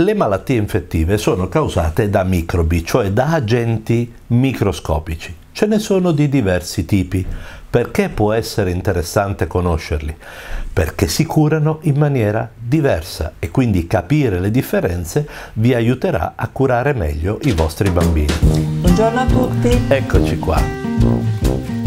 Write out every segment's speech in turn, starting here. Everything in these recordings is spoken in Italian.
Le malattie infettive sono causate da microbi, cioè da agenti microscopici. Ce ne sono di diversi tipi. Perché può essere interessante conoscerli? Perché si curano in maniera diversa e quindi capire le differenze vi aiuterà a curare meglio i vostri bambini. Buongiorno a tutti. Eccoci qua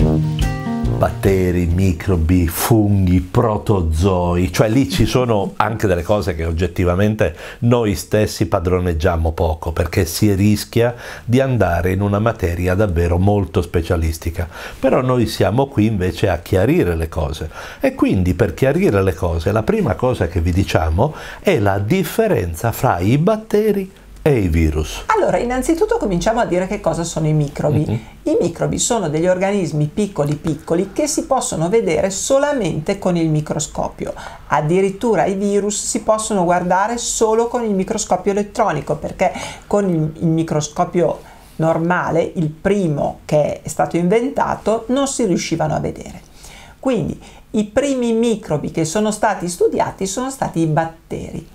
batteri, microbi, funghi, protozoi, cioè lì ci sono anche delle cose che oggettivamente noi stessi padroneggiamo poco perché si rischia di andare in una materia davvero molto specialistica. Però noi siamo qui invece a chiarire le cose e quindi per chiarire le cose la prima cosa che vi diciamo è la differenza fra i batteri e i virus? Allora, innanzitutto cominciamo a dire che cosa sono i microbi. Mm-hmm. I microbi sono degli organismi piccoli piccoli che si possono vedere solamente con il microscopio. Addirittura i virus si possono guardare solo con il microscopio elettronico perché con il microscopio normale, il primo che è stato inventato, non si riuscivano a vedere. Quindi i primi microbi che sono stati studiati sono stati i batteri.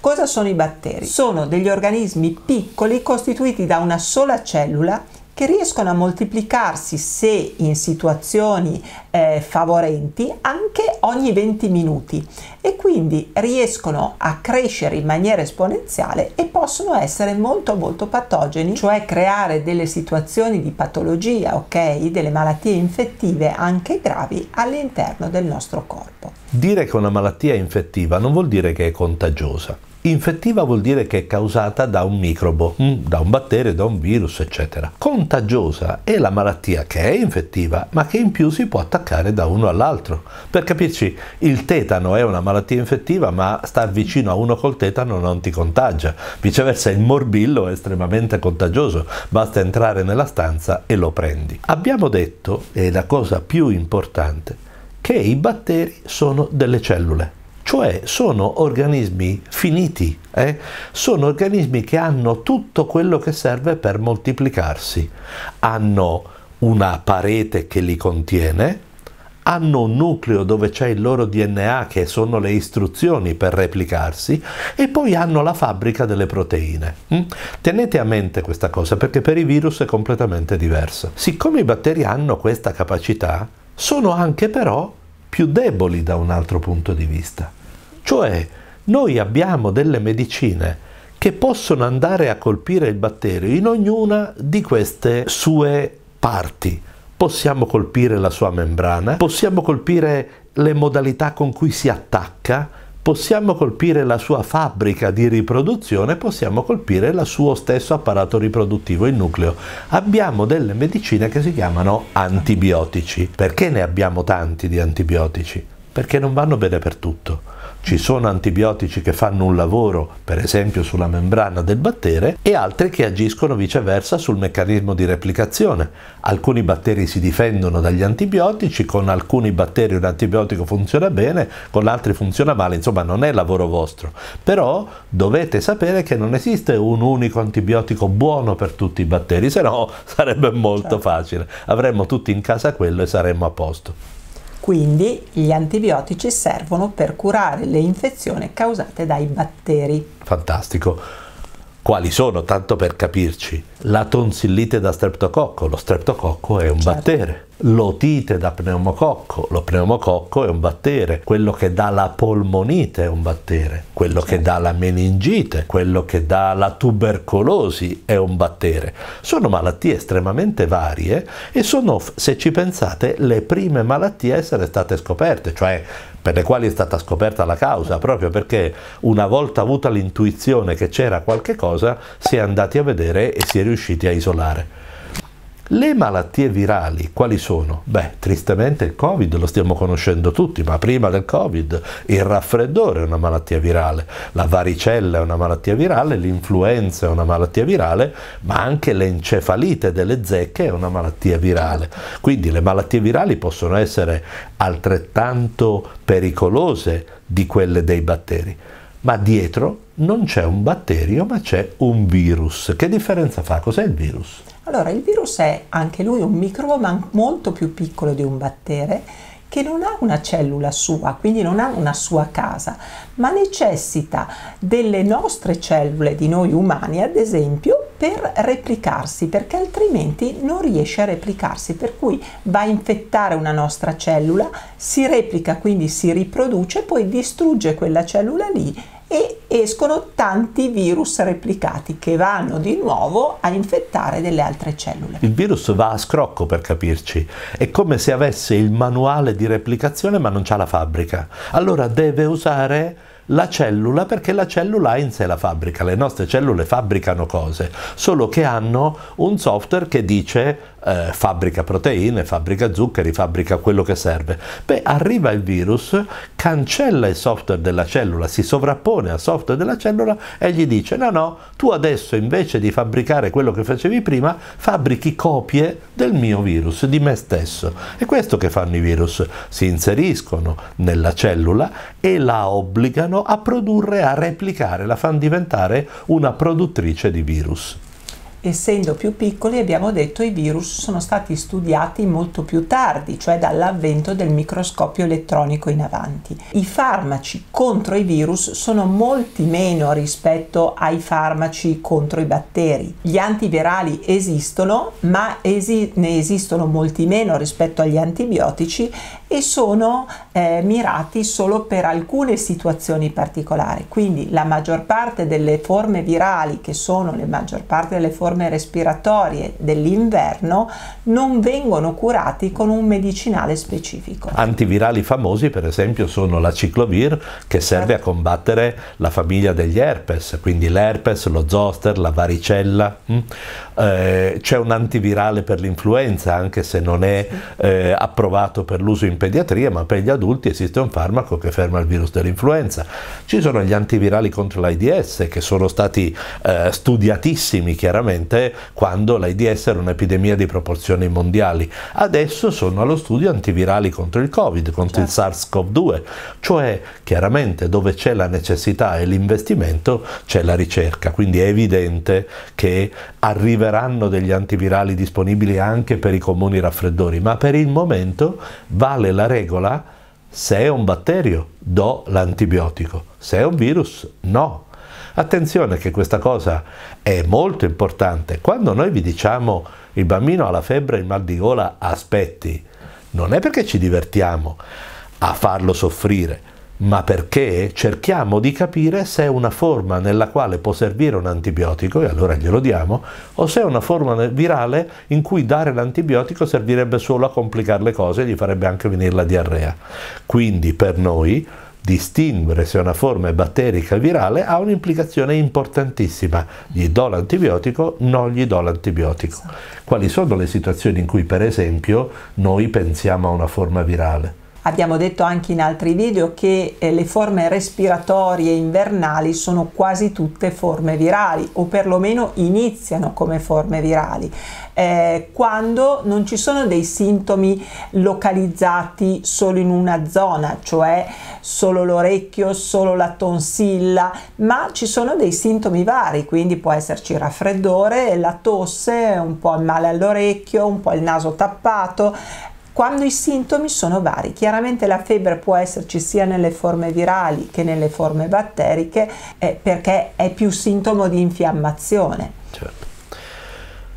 Cosa sono i batteri? Sono degli organismi piccoli costituiti da una sola cellula che riescono a moltiplicarsi se in situazioni eh, favorenti anche ogni 20 minuti e quindi riescono a crescere in maniera esponenziale e possono essere molto molto patogeni, cioè creare delle situazioni di patologia, ok, delle malattie infettive anche gravi all'interno del nostro corpo. Dire che una malattia è infettiva non vuol dire che è contagiosa. Infettiva vuol dire che è causata da un microbo, mm, da un batterio, da un virus, eccetera. Contagiosa è la malattia che è infettiva, ma che in più si può attaccare da uno all'altro. Per capirci, il tetano è una malattia infettiva, ma star vicino a uno col tetano non ti contagia. Viceversa, il morbillo è estremamente contagioso, basta entrare nella stanza e lo prendi. Abbiamo detto, e la cosa più importante, che i batteri sono delle cellule cioè sono organismi finiti, eh? sono organismi che hanno tutto quello che serve per moltiplicarsi, hanno una parete che li contiene, hanno un nucleo dove c'è il loro DNA che sono le istruzioni per replicarsi e poi hanno la fabbrica delle proteine. Hm? Tenete a mente questa cosa perché per i virus è completamente diversa. Siccome i batteri hanno questa capacità, sono anche però più deboli da un altro punto di vista. Cioè, noi abbiamo delle medicine che possono andare a colpire il batterio in ognuna di queste sue parti. Possiamo colpire la sua membrana, possiamo colpire le modalità con cui si attacca, possiamo colpire la sua fabbrica di riproduzione, possiamo colpire il suo stesso apparato riproduttivo, il nucleo. Abbiamo delle medicine che si chiamano antibiotici. Perché ne abbiamo tanti di antibiotici? Perché non vanno bene per tutto ci sono antibiotici che fanno un lavoro, per esempio sulla membrana del batterio, e altri che agiscono viceversa sul meccanismo di replicazione. Alcuni batteri si difendono dagli antibiotici, con alcuni batteri un antibiotico funziona bene, con altri funziona male, insomma non è lavoro vostro. Però dovete sapere che non esiste un unico antibiotico buono per tutti i batteri, se no sarebbe molto certo. facile. Avremmo tutti in casa quello e saremmo a posto. Quindi gli antibiotici servono per curare le infezioni causate dai batteri. Fantastico. Quali sono, tanto per capirci? La tonsillite da streptococco. Lo streptococco è un certo. batterio l'otite da pneumococco. Lo pneumococco è un battere, quello che dà la polmonite è un battere, quello che dà la meningite, quello che dà la tubercolosi è un battere. Sono malattie estremamente varie e sono, se ci pensate, le prime malattie a essere state scoperte, cioè per le quali è stata scoperta la causa, proprio perché una volta avuta l'intuizione che c'era qualche cosa, si è andati a vedere e si è riusciti a isolare. Le malattie virali quali sono? Beh, tristemente il Covid lo stiamo conoscendo tutti, ma prima del Covid il raffreddore è una malattia virale, la varicella è una malattia virale, l'influenza è una malattia virale, ma anche l'encefalite delle zecche è una malattia virale. Quindi le malattie virali possono essere altrettanto pericolose di quelle dei batteri ma dietro non c'è un batterio, ma c'è un virus. Che differenza fa? Cos'è il virus? Allora, il virus è anche lui un microbo ma molto più piccolo di un battere che non ha una cellula sua, quindi non ha una sua casa, ma necessita delle nostre cellule, di noi umani ad esempio, per replicarsi, perché altrimenti non riesce a replicarsi, per cui va a infettare una nostra cellula, si replica, quindi si riproduce, poi distrugge quella cellula lì e escono tanti virus replicati che vanno di nuovo a infettare delle altre cellule. Il virus va a scrocco per capirci, è come se avesse il manuale di replicazione ma non c'ha la fabbrica. Allora deve usare la cellula perché la cellula ha in sé la fabbrica, le nostre cellule fabbricano cose, solo che hanno un software che dice eh, fabbrica proteine, fabbrica zuccheri, fabbrica quello che serve. Beh, arriva il virus, cancella il software della cellula, si sovrappone al software della cellula e gli dice no no, tu adesso invece di fabbricare quello che facevi prima, fabbrichi copie del mio virus, di me stesso. È questo che fanno i virus, si inseriscono nella cellula e la obbligano a produrre, a replicare, la fanno diventare una produttrice di virus essendo più piccoli, abbiamo detto, i virus sono stati studiati molto più tardi, cioè dall'avvento del microscopio elettronico in avanti. I farmaci contro i virus sono molti meno rispetto ai farmaci contro i batteri. Gli antivirali esistono, ma esi- ne esistono molti meno rispetto agli antibiotici e sono eh, mirati solo per alcune situazioni particolari. Quindi la maggior parte delle forme virali, che sono la maggior parte delle forme respiratorie dell'inverno, non vengono curati con un medicinale specifico. Antivirali famosi, per esempio, sono la ciclovir che serve a combattere la famiglia degli herpes, quindi l'herpes, lo zoster, la varicella. Mm? Eh, c'è un antivirale per l'influenza, anche se non è eh, approvato per l'uso in pediatria, ma per gli adulti esiste un farmaco che ferma il virus dell'influenza. Ci sono gli antivirali contro l'AIDS che sono stati eh, studiatissimi chiaramente quando l'AIDS era un'epidemia di proporzioni mondiali. Adesso sono allo studio antivirali contro il Covid, contro certo. il SARS-CoV-2, cioè chiaramente dove c'è la necessità e l'investimento c'è la ricerca, quindi è evidente che arriveranno degli antivirali disponibili anche per i comuni raffreddori, ma per il momento vale è la regola? Se è un batterio, do l'antibiotico. Se è un virus, no. Attenzione che questa cosa è molto importante. Quando noi vi diciamo il bambino ha la febbre e il mal di gola, aspetti, non è perché ci divertiamo a farlo soffrire, ma perché cerchiamo di capire se è una forma nella quale può servire un antibiotico, e allora glielo diamo, o se è una forma virale in cui dare l'antibiotico servirebbe solo a complicare le cose e gli farebbe anche venire la diarrea. Quindi per noi distinguere se una forma è batterica o virale ha un'implicazione importantissima. Gli do l'antibiotico, non gli do l'antibiotico. Quali sono le situazioni in cui per esempio noi pensiamo a una forma virale? Abbiamo detto anche in altri video che eh, le forme respiratorie invernali sono quasi tutte forme virali o perlomeno iniziano come forme virali eh, quando non ci sono dei sintomi localizzati solo in una zona, cioè solo l'orecchio, solo la tonsilla, ma ci sono dei sintomi vari, quindi può esserci raffreddore, la tosse, un po' il male all'orecchio, un po' il naso tappato, quando i sintomi sono vari. Chiaramente la febbre può esserci sia nelle forme virali che nelle forme batteriche eh, perché è più sintomo di infiammazione. Certo.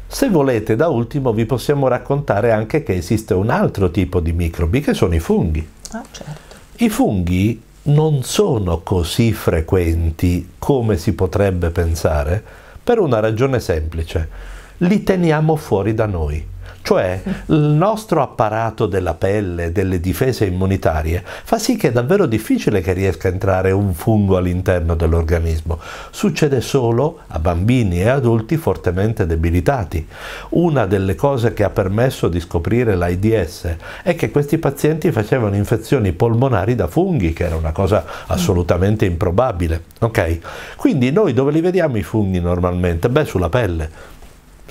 Se volete, da ultimo, vi possiamo raccontare anche che esiste un altro tipo di microbi che sono i funghi. Ah, certo. I funghi non sono così frequenti come si potrebbe pensare per una ragione semplice. Li teniamo fuori da noi. Cioè il nostro apparato della pelle, delle difese immunitarie, fa sì che è davvero difficile che riesca a entrare un fungo all'interno dell'organismo. Succede solo a bambini e adulti fortemente debilitati. Una delle cose che ha permesso di scoprire l'AIDS è che questi pazienti facevano infezioni polmonari da funghi, che era una cosa assolutamente improbabile. Okay? Quindi noi dove li vediamo i funghi normalmente? Beh, sulla pelle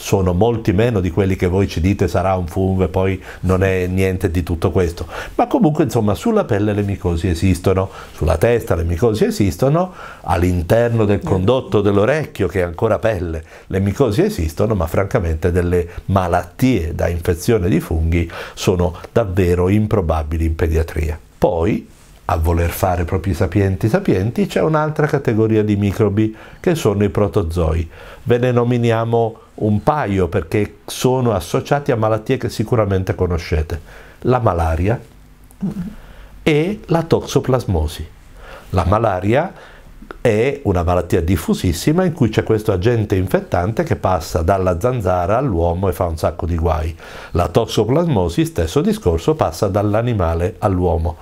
sono molti meno di quelli che voi ci dite sarà un fungo e poi non è niente di tutto questo. Ma comunque insomma sulla pelle le micosi esistono, sulla testa le micosi esistono, all'interno del condotto dell'orecchio che è ancora pelle le micosi esistono, ma francamente delle malattie da infezione di funghi sono davvero improbabili in pediatria. Poi a voler fare proprio i sapienti sapienti c'è un'altra categoria di microbi che sono i protozoi. Ve ne nominiamo un paio perché sono associati a malattie che sicuramente conoscete, la malaria e la toxoplasmosi. La malaria è una malattia diffusissima in cui c'è questo agente infettante che passa dalla zanzara all'uomo e fa un sacco di guai. La toxoplasmosi, stesso discorso, passa dall'animale all'uomo.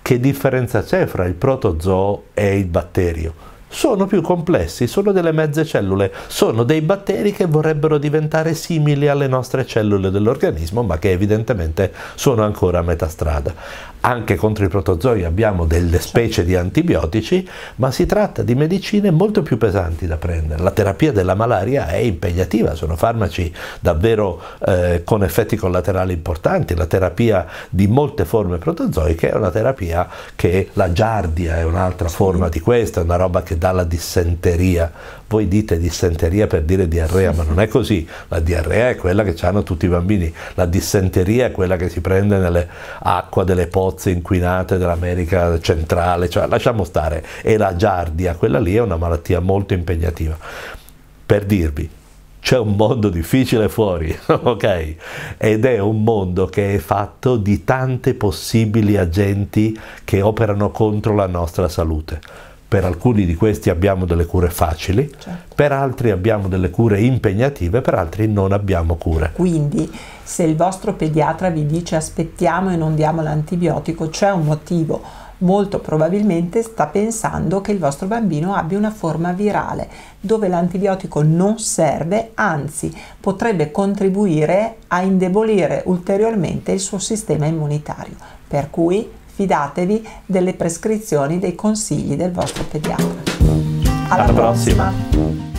Che differenza c'è fra il protozoo e il batterio? sono più complessi, sono delle mezze cellule, sono dei batteri che vorrebbero diventare simili alle nostre cellule dell'organismo, ma che evidentemente sono ancora a metà strada. Anche contro i protozoi abbiamo delle specie di antibiotici, ma si tratta di medicine molto più pesanti da prendere. La terapia della malaria è impegnativa, sono farmaci davvero eh, con effetti collaterali importanti. La terapia di molte forme protozoiche è una terapia che la giardia è un'altra forma di questa, è una roba che dà dalla dissenteria. Voi dite dissenteria per dire diarrea, ma non è così. La diarrea è quella che hanno tutti i bambini, la dissenteria è quella che si prende nelle acque delle pozze inquinate dell'America centrale, cioè lasciamo stare, e la giardia, quella lì è una malattia molto impegnativa. Per dirvi, c'è un mondo difficile fuori, ok? Ed è un mondo che è fatto di tante possibili agenti che operano contro la nostra salute per alcuni di questi abbiamo delle cure facili, certo. per altri abbiamo delle cure impegnative, per altri non abbiamo cure. Quindi se il vostro pediatra vi dice aspettiamo e non diamo l'antibiotico, c'è un motivo molto probabilmente sta pensando che il vostro bambino abbia una forma virale dove l'antibiotico non serve, anzi potrebbe contribuire a indebolire ulteriormente il suo sistema immunitario. Per cui fidatevi delle prescrizioni, dei consigli del vostro pediatra. Alla, Alla prossima. prossima.